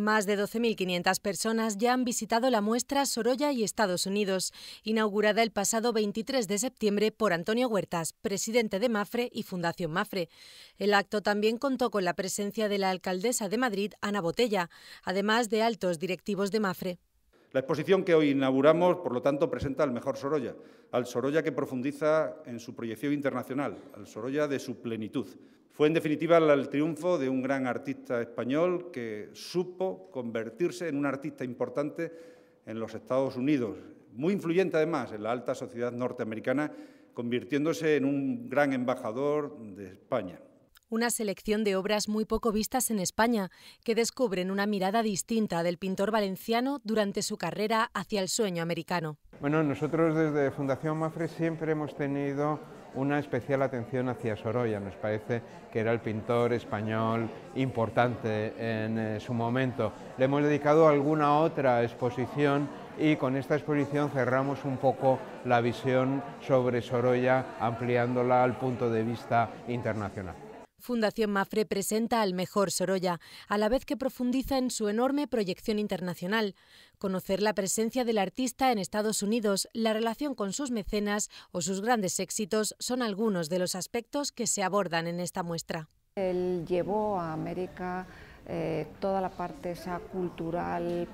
Más de 12.500 personas ya han visitado la muestra Sorolla y Estados Unidos, inaugurada el pasado 23 de septiembre por Antonio Huertas, presidente de MAFRE y Fundación MAFRE. El acto también contó con la presencia de la alcaldesa de Madrid, Ana Botella, además de altos directivos de MAFRE. La exposición que hoy inauguramos, por lo tanto, presenta al mejor Sorolla, al Sorolla que profundiza en su proyección internacional, al Sorolla de su plenitud. Fue, en definitiva, el triunfo de un gran artista español que supo convertirse en un artista importante en los Estados Unidos, muy influyente además en la alta sociedad norteamericana, convirtiéndose en un gran embajador de España una selección de obras muy poco vistas en España que descubren una mirada distinta del pintor valenciano durante su carrera hacia el sueño americano. Bueno, nosotros desde Fundación Mafre siempre hemos tenido una especial atención hacia Sorolla. Nos parece que era el pintor español importante en eh, su momento. Le hemos dedicado alguna otra exposición y con esta exposición cerramos un poco la visión sobre Sorolla ampliándola al punto de vista internacional. Fundación Mafre presenta al mejor Sorolla, a la vez que profundiza en su enorme proyección internacional. Conocer la presencia del artista en Estados Unidos, la relación con sus mecenas o sus grandes éxitos son algunos de los aspectos que se abordan en esta muestra. Él llevó a América eh, toda la parte esa cultural,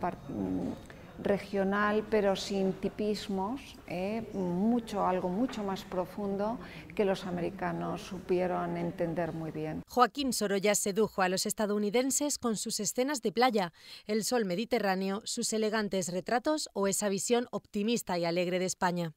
regional pero sin tipismos, ¿eh? mucho, algo mucho más profundo que los americanos supieron entender muy bien. Joaquín Sorolla sedujo a los estadounidenses con sus escenas de playa, el sol mediterráneo, sus elegantes retratos o esa visión optimista y alegre de España.